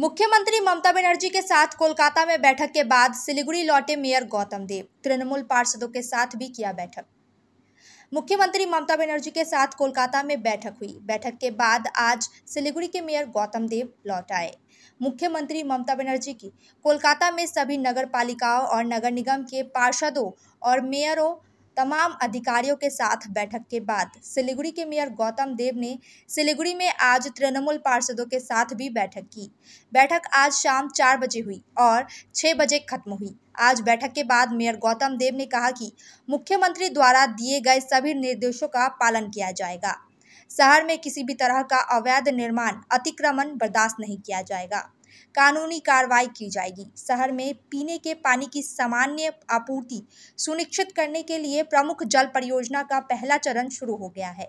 मुख्यमंत्री ममता बनर्जी के साथ कोलकाता में बैठक के बाद सिलीगुड़ी लौटे मेयर गौतम देव तृणमूल पार्षदों के साथ भी किया बैठक मुख्यमंत्री ममता बनर्जी के साथ कोलकाता में बैठक हुई बैठक के बाद आज सिलीगुड़ी के मेयर गौतम देव लौट आए मुख्यमंत्री ममता बनर्जी की कोलकाता में सभी नगर पालिकाओं और नगर निगम के पार्षदों और मेयरों तमाम अधिकारियों के साथ बैठक के बाद सिलीगुड़ी के मेयर गौतम देव ने सिलीगुड़ी में आज तृणमूल पार्षदों के साथ भी बैठक की बैठक आज शाम चार बजे हुई और छः बजे खत्म हुई आज बैठक के बाद मेयर गौतम देव ने कहा कि मुख्यमंत्री द्वारा दिए गए सभी निर्देशों का पालन किया जाएगा शहर में किसी भी तरह का अवैध निर्माण अतिक्रमण बर्दाश्त नहीं किया जाएगा कानूनी कार्रवाई की जाएगी शहर में पीने के पानी की सामान्य आपूर्ति सुनिश्चित करने के लिए प्रमुख जल परियोजना का पहला चरण शुरू हो गया है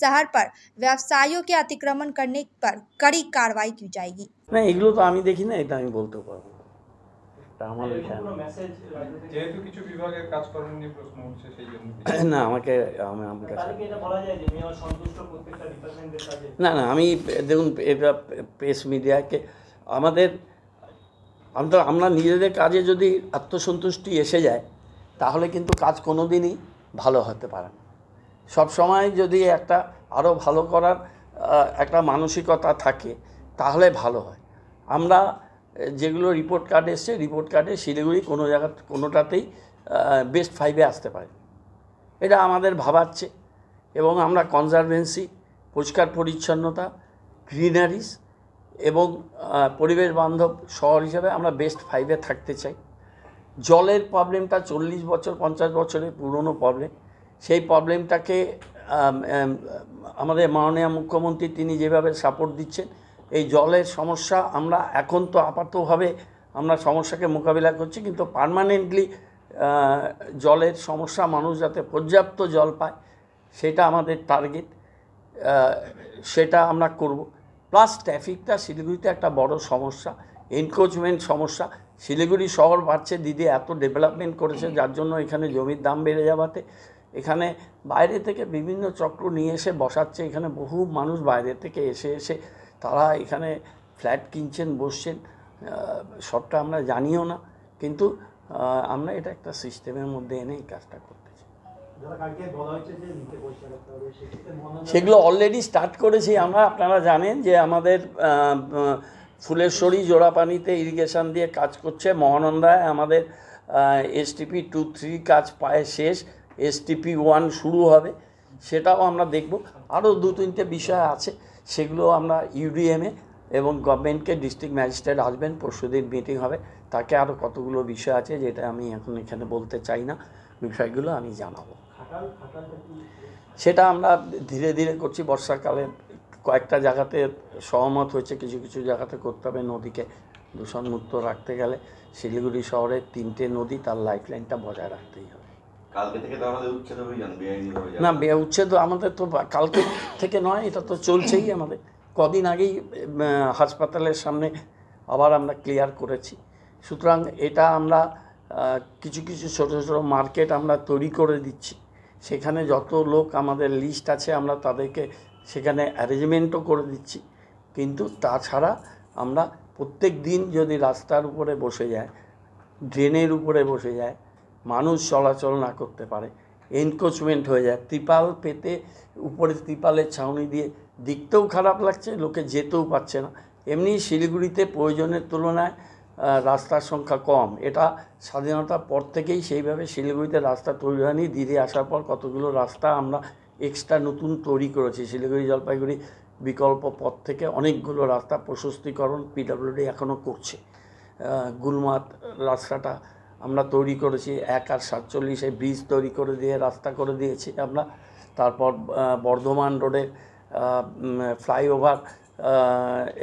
शहर पर व्यवसायियों के अतिक्रमण करने पर कड़ी कार्रवाई की जाएगी नहीं এগুলো तो তো আমি দেখি না এটা আমি না আমি দেখুন প্রেস মিডিয়াকে আমাদের আমরা আমরা নিজেদের কাজে যদি আত্মসন্তুষ্টি এসে যায় তাহলে কিন্তু কাজ কোনো দিনই ভালো হতে পারে না সবসময় যদি একটা আরও ভালো করার একটা মানসিকতা থাকে তাহলে ভালো হয় আমরা যেগুলো রিপোর্ট কার্ড এসছে রিপোর্ট কার্ডে শিলিগুড়ি কোনো জায়গা কোনোটাতেই বেস্ট ফাইভে আসতে পারে এটা আমাদের ভাবাচ্ছে এবং আমরা কনজারভেন্সি পরিষ্কার পরিচ্ছন্নতা গ্রিনারিস এবং পরিবেশ বান্ধব শহর হিসেবে আমরা বেস্ট ফাইভে থাকতে চাই জলের প্রবলেমটা চল্লিশ বছর পঞ্চাশ বছরের পুরনো প্রবলেম সেই প্রবলেমটাকে আমাদের মাননীয় মুখ্যমন্ত্রী তিনি যেভাবে সাপোর্ট দিচ্ছেন এই জলের সমস্যা আমরা এখন তো আপাতভাবে আমরা সমস্যাকে মোকাবিলা করছি কিন্তু পারমানেন্টলি জলের সমস্যা মানুষ যাতে পর্যাপ্ত জল পায় সেটা আমাদের টার্গেট সেটা আমরা করব প্লাস ট্রাফিকটা শিলিগুড়িতে একটা বড় সমস্যা এনক্রোচমেন্ট সমস্যা শিলিগুড়ি শহর বাড়ছে দিদি এত ডেভেলপমেন্ট করেছে যার জন্য এখানে জমির দাম বেড়ে যাওয়াতে এখানে বাইরে থেকে বিভিন্ন চক্র নিয়ে এসে বসাচ্ছে এখানে বহু মানুষ বাইরে থেকে এসে এসে তারা এখানে ফ্ল্যাট কিনছেন বসছেন সবটা আমরা জানিও না কিন্তু আমরা এটা একটা সিস্টেমের মধ্যে এনে এই কাজটা করতে সেগুলো অলরেডি স্টার্ট করেছি আমরা আপনারা জানেন যে আমাদের ফুলেশ্বরী জোড়াপানিতে ইরিগেশন দিয়ে কাজ করছে মহানন্দায় আমাদের এসটিপি টু থ্রি কাজ পায় শেষ এসটিপি ওয়ান শুরু হবে সেটাও আমরা দেখব আরও দু তিনটে বিষয় আছে সেগুলো আমরা ইউডিএমে এবং গভর্নমেন্টকে ডিস্ট্রিক্ট ম্যাজিস্ট্রেট আসবেন পরশুদিন মিটিং হবে তাকে আরও কতগুলো বিষয় আছে যেটা আমি এখন এখানে বলতে চাই না বিষয়গুলো আমি জানাবো সেটা আমরা ধীরে ধীরে করছি বর্ষাকালে কয়েকটা জায়গাতে সহমত হয়েছে কিছু কিছু জায়গাতে করতে হবে নদীকে দূষণমুক্ত রাখতে গেলে শিলিগুড়ি শহরের তিনটে নদী তার লাইফলাইনটা বজায় রাখতেই হবে না উচ্ছেদ আমাদের তো কালকে থেকে নয় এটা তো চলছেই আমাদের কদিন আগেই হাসপাতালের সামনে আবার আমরা ক্লিয়ার করেছি সুতরাং এটা আমরা কিছু কিছু ছোটো ছোটো মার্কেট আমরা তৈরি করে দিচ্ছি সেখানে যত লোক আমাদের লিস্ট আছে আমরা তাদেরকে সেখানে অ্যারেঞ্জমেন্টও করে দিচ্ছি কিন্তু তাছাড়া আমরা প্রত্যেক দিন যদি রাস্তার উপরে বসে যায় ড্রেনের উপরে বসে যায় মানুষ চলাচল না করতে পারে এনকোচমেন্ট হয়ে যায় ত্রিপাল পেতে উপরে ত্রিপালের ছাউনি দিয়ে দিকতেও খারাপ লাগছে লোকে যেতেও পারছে না এমনি শিলিগুড়িতে প্রয়োজনের তুলনায় রাস্তার সংখ্যা কম এটা স্বাধীনতার পর থেকেই সেইভাবে শিলিগুড়িতে রাস্তা তৈরি হয়নি দিদি আসার পর কতগুলো রাস্তা আমরা এক্সট্রা নতুন তৈরি করেছি শিলিগুড়ি জলপাইগুড়ি বিকল্প পথ থেকে অনেকগুলো রাস্তা প্রশস্তিকরণ পিডাব্লিউডি এখনও করছে গুলমাত রাস্তাটা আমরা তৈরি করেছি এক আর সাতচল্লিশে ব্রিজ তৈরি করে দিয়ে রাস্তা করে দিয়েছি আমরা তারপর বর্ধমান রোডের ফ্লাইওভার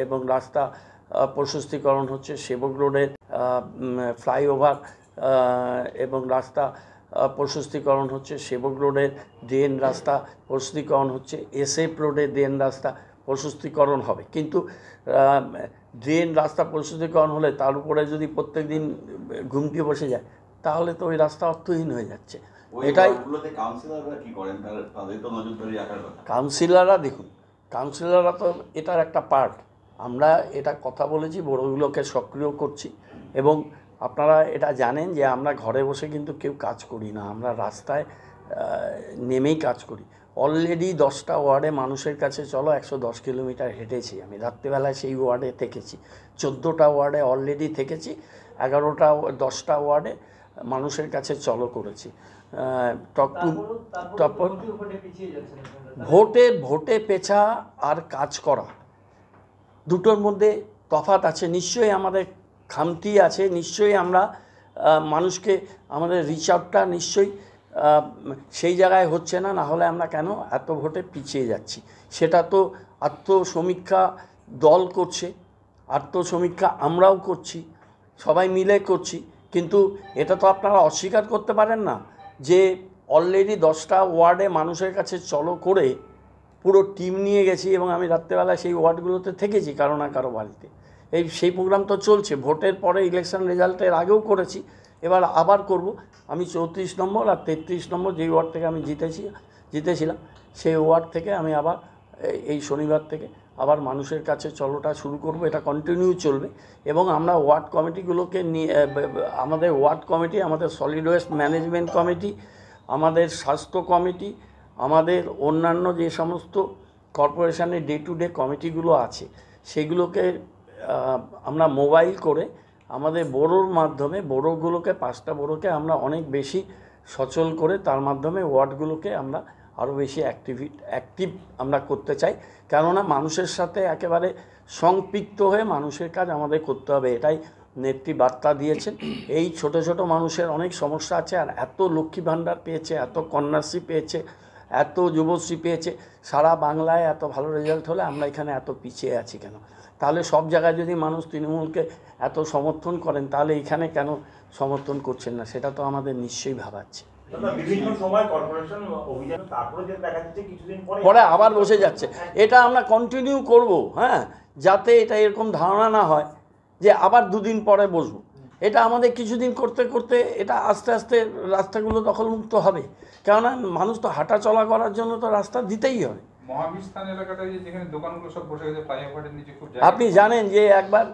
এবং রাস্তা প্রশস্তিকরণ হচ্ছে সেবক রোডের ফ্লাইওভার এবং রাস্তা প্রশস্তিকরণ হচ্ছে সেবক রোডের ড্রেন রাস্তা প্রশস্তিকরণ হচ্ছে এসএফ রোডের ড্রেন রাস্তা প্রশস্তিকরণ হবে কিন্তু ড্রেন রাস্তা প্রশস্তিকরণ হলে তার উপরে যদি প্রত্যেক দিন ঘুমটি বসে যায় তাহলে তো ওই রাস্তা অর্থহীন হয়ে যাচ্ছে এটাই কাউন্সিলাররা দেখুন কাউন্সিলাররা তো এটার একটা পার্ট আমরা এটা কথা বলেছি বড়গুলোকে সক্রিয় করছি এবং আপনারা এটা জানেন যে আমরা ঘরে বসে কিন্তু কেউ কাজ করি না আমরা রাস্তায় নেমেই কাজ করি অলরেডি দশটা ওয়ার্ডে মানুষের কাছে চলো একশো দশ কিলোমিটার হেঁটেছি আমি রাত্রিবেলায় সেই ওয়ার্ডে থেকেছি চোদ্দোটা ওয়ার্ডে অলরেডি থেকেছি এগারোটা দশটা ওয়ার্ডে মানুষের কাছে চলো করেছি টপ ভোটে ভোটে পেছা আর কাজ করা দুটোর মধ্যে তফাত আছে নিশ্চয়ই আমাদের খামতি আছে নিশ্চয়ই আমরা মানুষকে আমাদের রিচ আউটটা নিশ্চয়ই সেই জায়গায় হচ্ছে না না হলে আমরা কেন এত ভোটে পিছিয়ে যাচ্ছি সেটা তো আত্মসমীক্ষা দল করছে আত্মসমীক্ষা আমরাও করছি সবাই মিলে করছি কিন্তু এটা তো আপনারা অস্বীকার করতে পারেন না যে অলরেডি দশটা ওয়ার্ডে মানুষের কাছে চলো করে পুরো টিম নিয়ে গেছি এবং আমি রাত্রেবেলা সেই ওয়ার্ডগুলোতে থেকেছি কারো না কারো বাড়িতে এই সেই প্রোগ্রাম তো চলছে ভোটের পরে ইলেকশন রেজাল্টের আগেও করেছি এবার আবার করব আমি চৌত্রিশ নম্বর আর তেত্রিশ নম্বর যেই ওয়ার্ড থেকে আমি জিতেছি জিতেছিলাম সেই ওয়ার্ড থেকে আমি আবার এই শনিবার থেকে আবার মানুষের কাছে চলোটা শুরু করব এটা কন্টিনিউ চলবে এবং আমরা ওয়ার্ড কমিটিগুলোকে নিয়ে আমাদের ওয়ার্ড কমিটি আমাদের সলিড ওয়েস্ট ম্যানেজমেন্ট কমিটি আমাদের স্বাস্থ্য কমিটি আমাদের অন্যান্য যে সমস্ত কর্পোরেশনের ডে টু ডে কমিটিগুলো আছে সেগুলোকে আমরা মোবাইল করে আমাদের বোরোর মাধ্যমে বড়োগুলোকে পাঁচটা বোরোকে আমরা অনেক বেশি সচল করে তার মাধ্যমে ওয়ার্ডগুলোকে আমরা আরও বেশি অ্যাক্টিভিট অ্যাক্টিভ আমরা করতে চাই কেননা মানুষের সাথে একেবারে সংপৃক্ত হয়ে মানুষের কাজ আমাদের করতে হবে এটাই নেত্রী বার্তা দিয়েছেন এই ছোট ছোট মানুষের অনেক সমস্যা আছে আর এত লক্ষ্মী ভাণ্ডার পেয়েছে এত কন্যাশ্রী পেয়েছে এত যুবশ্রী পেয়েছে সারা বাংলায় এত ভালো রেজাল্ট হলে আমরা এখানে এত পিছিয়ে আছি কেন তাহলে সব জায়গায় যদি মানুষ তৃণমূলকে এত সমর্থন করেন তাহলে এখানে কেন সমর্থন করছেন না সেটা তো আমাদের নিশ্চয়ই ভাবাচ্ছে পরে আবার বসে যাচ্ছে এটা আমরা কন্টিনিউ করব হ্যাঁ যাতে এটা এরকম ধারণা না হয় যে আবার দুদিন পরে বসবো এটা আমাদের কিছুদিন করতে করতে এটা আস্তে আস্তে রাস্তাগুলো দখলমুক্ত হবে কেননা মানুষ তো হাঁটা চলা করার জন্য তো রাস্তা দিতেই হবে আপনি জানেন যে একবার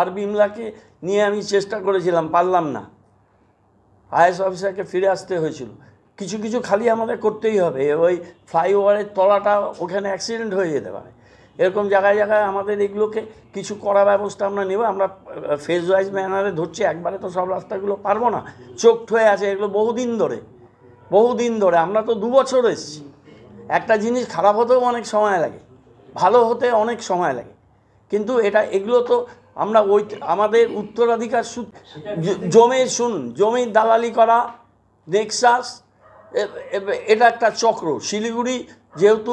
আর বিমলাকে নিয়ে আমি চেষ্টা করেছিলাম পারলাম না আইএস অফিসারকে ফিরে আসতে হয়েছিল কিছু কিছু খালি আমাদের করতেই হবে ওই ফ্লাইওভারের তলাটা ওখানে অ্যাক্সিডেন্ট হয়ে যেতে পারে এরকম জায়গায় জায়গায় আমাদের এগুলোকে কিছু করা ব্যবস্থা আমরা নেব আমরা ফেজ ওয়াইজ ম্যানারে ধরছি একবারে তো সব রাস্তাগুলো পারবো না চোখ ঠয়ে আছে এগুলো বহুদিন ধরে বহুদিন ধরে আমরা তো দু বছর এসেছি একটা জিনিস খারাপ হতেও অনেক সময় লাগে ভালো হতে অনেক সময় লাগে কিন্তু এটা এগুলো তো আমরা ওই আমাদের উত্তরাধিকার জমির শুন জমির দালালি করা নেক্সাস এটা একটা চক্র শিলিগুড়ি যেহেতু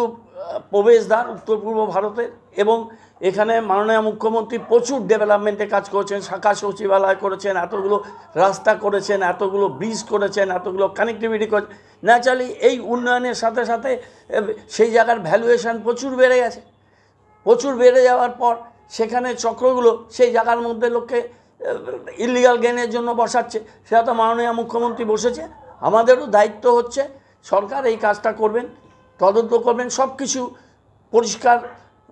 প্রবেশদ্বার উত্তর পূর্ব ভারতের এবং এখানে মাননীয় মুখ্যমন্ত্রী প্রচুর ডেভেলপমেন্টে কাজ করেছেন শাখা সচিবালয় করেছেন এতগুলো রাস্তা করেছেন এতগুলো ব্রিজ করেছেন এতগুলো কানেক্টিভিটি করেছেন ন্যাচারালি এই উন্নয়নের সাথে সাথে সেই জায়গার ভ্যালুয়েশান প্রচুর বেড়ে গেছে প্রচুর বেড়ে যাওয়ার পর সেখানে চক্রগুলো সেই জায়গার মধ্যে লোককে ইলিগাল গেনের জন্য বসাচ্ছে সেটা তো মাননীয় মুখ্যমন্ত্রী বসেছে আমাদেরও দায়িত্ব হচ্ছে সরকার এই কাজটা করবেন তদন্ত করবেন সব কিছু পরিষ্কার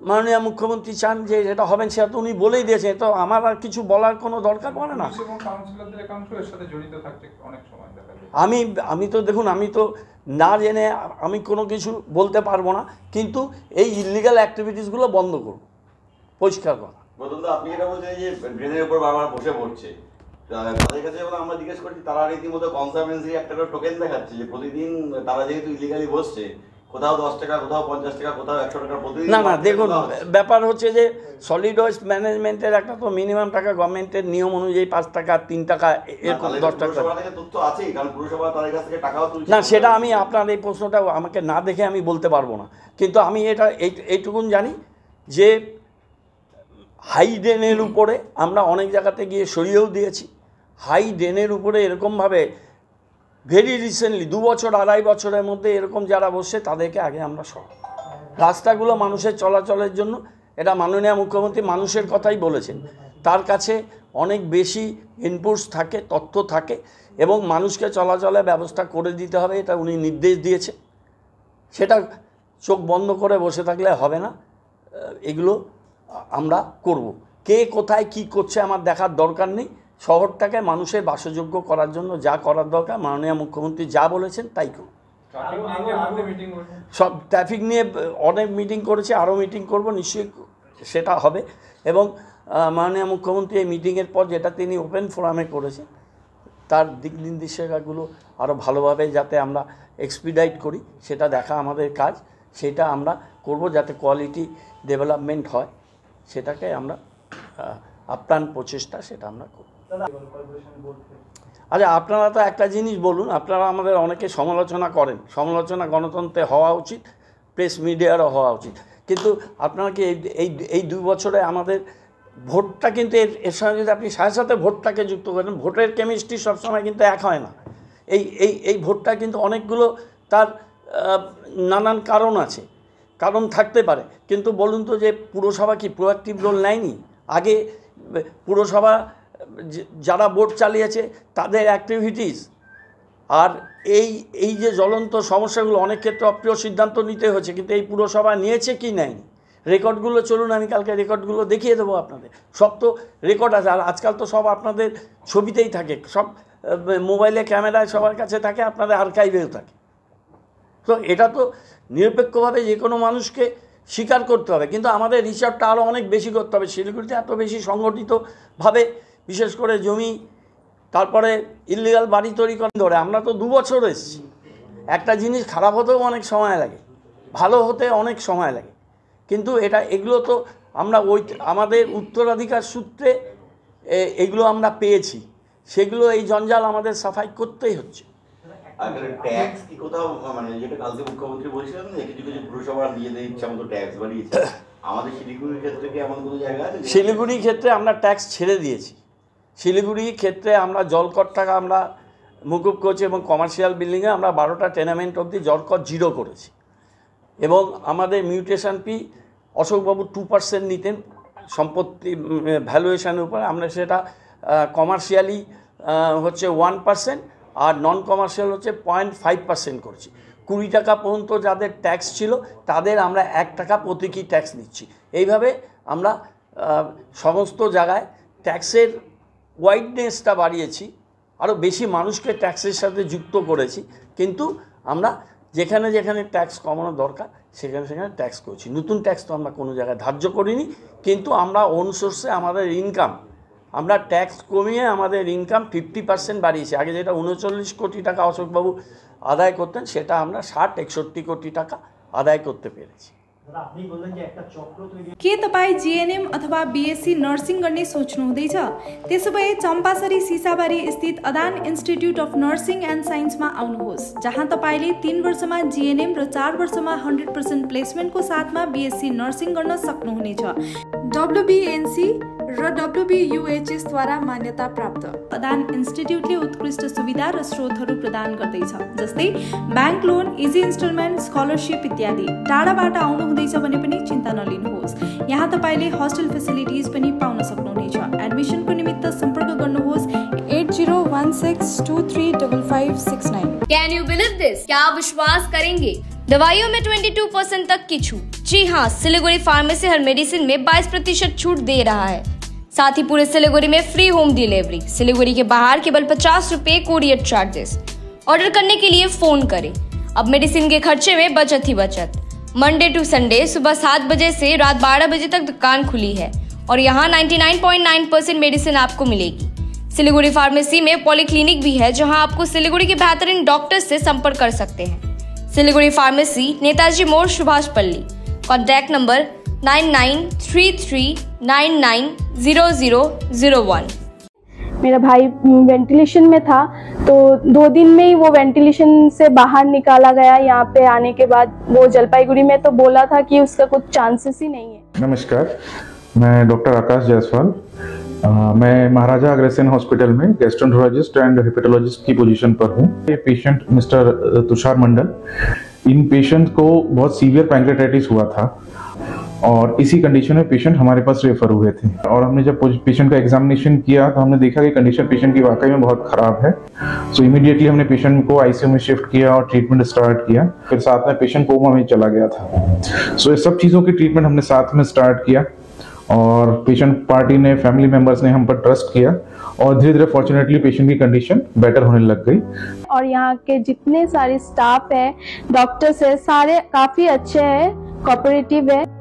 মাননীয় মুখ্যমন্ত্রী চান যে যেটা হবেন সেটা তো উনি বলেই দিয়েছেন তো আমার আর কিছু বলার কোনো দরকার পড়ে না আমি আমি তো দেখুন আমি তো না জেনে আমি কোনো কিছু বলতে পারবো না কিন্তু এই ইলিগাল অ্যাক্টিভিটিসগুলো বন্ধ করব পরিষ্কার করা আপনি বলছেন যে উপর বারবার বসে পড়ছে তাদের কাছে আমরা জিজ্ঞেস করছি তারা রীতিমতো একটা টোকেন দেখাচ্ছে যে প্রতিদিন তারা যেহেতু ইলিগালি বসছে না না দেখুন ব্যাপার হচ্ছে যে ম্যানেজমেন্টের একটা তো মিনিমাম টাকা গভর্নমেন্টের নিয়ম অনুযায়ী পাঁচ টাকা তিন টাকা এরকম দশ টাকা না সেটা আমি আপনার এই প্রশ্নটা আমাকে না দেখে আমি বলতে পারবো না কিন্তু আমি এটা এইটুকুন জানি যে হাই ড্রেনের উপরে আমরা অনেক জায়গাতে গিয়ে সরিয়েও দিয়েছি হাই ড্রেনের উপরে এরকমভাবে ভেরি রিসেন্টলি দু বছর আড়াই বছরের মধ্যে এরকম যারা বসে তাদেরকে আগে আমরা সব রাস্তাগুলো মানুষের চলাচলের জন্য এটা মাননীয় মুখ্যমন্ত্রী মানুষের কথাই বলেছেন তার কাছে অনেক বেশি ইনপুটস থাকে তথ্য থাকে এবং মানুষকে চলাচলের ব্যবস্থা করে দিতে হবে এটা উনি নির্দেশ দিয়েছে সেটা চোখ বন্ধ করে বসে থাকলে হবে না এগুলো আমরা করব কে কোথায় কি করছে আমার দেখার দরকার নেই শহরটাকে মানুষের বাসযোগ্য করার জন্য যা করার দরকার মাননীয় মুখ্যমন্ত্রী যা বলেছেন তাই করুন সব ট্রাফিক নিয়ে অনেক মিটিং করেছে আরও মিটিং করব নিশ্চয়ই সেটা হবে এবং মাননীয় মুখ্যমন্ত্রী এই মিটিংয়ের পর যেটা তিনি ওপেন ফোরামে করেছেন তার দিক নির্দেশিকাগুলো আরও ভালোভাবে যাতে আমরা এক্সপিডাইট করি সেটা দেখা আমাদের কাজ সেটা আমরা করব যাতে কোয়ালিটি ডেভেলপমেন্ট হয় সেটাকে আমরা আপ্রাণ প্রচেষ্টা সেটা আমরা করব আচ্ছা আপনারা তো একটা জিনিস বলুন আপনারা আমাদের অনেকে সমালোচনা করেন সমালোচনা গণতন্ত্রে হওয়া উচিত প্রেস মিডিয়ারও হওয়া উচিত কিন্তু আপনারা কি এই এই দুই বছরে আমাদের ভোটটা কিন্তু এর এর সঙ্গে যদি আপনি সাথে সাথে ভোটটাকে যুক্ত করেন ভোটের কেমিস্ট্রি সবসময় কিন্তু এক হয় না এই এই এই ভোটটা কিন্তু অনেকগুলো তার নানান কারণ আছে কারণ থাকতে পারে কিন্তু বলুন তো যে পুরসভা কি প্রোয়াক্টিভ রোল নেয়নি আগে পুরসভা যারা বোট চালিয়েছে তাদের অ্যাক্টিভিটিস আর এই এই যে জ্বলন্ত সমস্যাগুলো অনেক ক্ষেত্রে অপ্রিয় সিদ্ধান্ত নিতে হয়েছে কিন্তু এই পুরসভা নিয়েছে কি নেয়নি রেকর্ডগুলো চলুন আমি কালকে রেকর্ডগুলো দেখিয়ে দেবো আপনাদের সব তো রেকর্ড আছে আর আজকাল তো সব আপনাদের ছবিতেই থাকে সব মোবাইলে ক্যামেরায় সবার কাছে থাকে আপনাদের আর্কাইভেও থাকে তো এটা তো নিরপেক্ষভাবে যে কোনো মানুষকে স্বীকার করতে হবে কিন্তু আমাদের রিসার্চটা আরও অনেক বেশি করতে হবে শিলিগুড়িতে এত বেশি সংগঠিতভাবে বিশেষ করে জমি তারপরে ইলিগাল বাড়ি তৈরি করেন ধরে আমরা তো দু বছর এসেছি একটা জিনিস খারাপ হতেও অনেক সময় লাগে ভালো হতে অনেক সময় লাগে কিন্তু এটা এগুলো তো আমরা ওই আমাদের উত্তরাধিকার সূত্রে এগুলো আমরা পেয়েছি সেগুলো এই জঞ্জাল আমাদের সাফাই করতেই হচ্ছে মানে মানে শিলিগুড়ির ক্ষেত্রে আমরা ট্যাক্স ছেড়ে দিয়েছি শিলিগুড়ি ক্ষেত্রে আমরা জলকরটাকে আমরা মুকুব করছি এবং কমার্শিয়াল বিল্ডিংয়ে আমরা বারোটা টেনামেন্ট অবধি জলকট জিরো করেছি এবং আমাদের মিউটেশন ফি অশোকবাবু টু পার্সেন্ট নিতেন সম্পত্তি ভ্যালুয়েশানের উপরে আমরা সেটা কমার্শিয়ালি হচ্ছে ওয়ান পার্সেন্ট আর নন কমার্শিয়াল হচ্ছে পয়েন্ট ফাইভ পার্সেন্ট করছি কুড়ি টাকা পর্যন্ত যাদের ট্যাক্স ছিল তাদের আমরা এক টাকা প্রতীকী ট্যাক্স নিচ্ছি এইভাবে আমরা সমস্ত জায়গায় ট্যাক্সের ওয়াইডনেসটা বাড়িয়েছি আরও বেশি মানুষকে ট্যাক্সের সাথে যুক্ত করেছি কিন্তু আমরা যেখানে যেখানে ট্যাক্স কমানো দরকার সেখানে সেখানে ট্যাক্স করছি নতুন ট্যাক্স তো আমরা কোনো জায়গায় ধার্য করিনি কিন্তু আমরা অন সোর্সে আমাদের ইনকাম আমরা ট্যাক্স কমিয়ে আমাদের ইনকাম ফিফটি পার্সেন্ট বাড়িয়েছি আগে যেটা উনচল্লিশ কোটি টাকা অশোকবাবু আদায় করতেন সেটা আমরা ষাট একষট্টি কোটি টাকা আদায় করতে পেরেছি के तपाईँ जिएनएम अथवा बिएससी नर्सिङ गर्ने सोच्नुहुँदैछ त्यसो भए चम्पासरी सिसाबारी स्थित अदान इन्स्टिट्युट अफ नर्सिङ एन्ड साइन्समा आउनुहोस् जहाँ तपाईँले तिन वर्षमा जिएनएम र चार वर्षमा हन्ड्रेड पर्सेन्ट प्लेसमेन्टको साथमा बिएससी नर्सिङ गर्न सक्नुहुनेछ डब्लुबिएनसी र डब्लुबियुएचएस द्वारा मान्यता प्राप्त प्रधान इन्स्टिट्युटले उत्कृष्ट सुविधा र स्रोतहरू प्रदान गर्दैछ जस्तै bank loan easy instalment scholarship इत्यादि टाढाबाट आउनुहुँदैछ भने पनि चिन्ता नलिनुहोस् यहाँ तपाईँले हस्टेल फेसिलिटिज पनि पाउन सक्नुहुनेछ एडमिसनको निमित्त सम्पर्क गर्नुहोस् at zero one six two three double five six nine can you believe this क्या विश्वास करेंगे दवाइयों में 22 परसेंट तक की छूट जी हाँ सिलीगुड़ी फार्मेसी हर मेडिसिन में 22 प्रतिशत छूट दे रहा है साथ ही पूरे सिलीगुड़ी में फ्री होम डिलीवरी सिलीगुड़ी के बाहर केवल पचास रूपए कोरियर चार्जेस ऑर्डर करने के लिए फोन करें अब मेडिसिन के खर्चे में बचत ही बचत मंडे टू संडे सुबह सात बजे से रात बारह बजे तक दुकान खुली है और यहाँ 99.9 परसेंट मेडिसिन आपको मिलेगी सिलीगुड़ी फार्मेसी में पॉलीक्लिनिक भी है जहाँ आपको सिलीगुड़ी के बेहतरीन डॉक्टर से संपर्क कर सकते हैं सिलीगुड़ी फार्मेसी नेताजी मोर Subhash Palli contact number nine nine three three nine nine zero zero zero one मेरा भाई वेंटिलेशन में था तो दो दिन में ही वो वेंटिलेशन से बाहर निकाला गया यहाँ पे आने के बाद वो जलपाईगुड़ी में तो बोला था कि उसका कुछ चांसेस ही नहीं है नमस्कार मैं डॉक्टर आकाश जायसवाल मैं महाराजा अग्रसेन हॉस्पिटल में गैस्ट्रोनोलॉजिस्ट एंड हेपेटोलॉजिस्ट की पोजीशन पर हूँ ये पेशेंट मिस्टर तुषार मंडल इन पेशेंट को बहुत सीवियर पैंक्रेटाइटिस हुआ था और इसी कंडीशन में पेशेंट हमारे पास रेफर हुए थे और हमने जब पेशेंट का एग्जामिनेशन किया तो हमने देखा कि कंडीशन पेशेंट की वाकई में बहुत ख़राब है सो so, इमीडिएटली हमने पेशेंट को आईसीयू में शिफ्ट किया और ट्रीटमेंट स्टार्ट किया फिर साथ में पेशेंट कोमा में चला गया था सो so, इस सब चीज़ों की ट्रीटमेंट हमने साथ में स्टार्ट किया और पेशेंट पार्टी ने फैमिली मेंबर्स ने हम पर ट्रस्ट किया और धीरे धीरे फॉर्चुनेटली पेशेंट की कंडीशन बेटर होने लग गई और यहाँ के जितने सारे स्टाफ है डॉक्टर्स है सारे काफ़ी अच्छे है कोऑपरेटिव है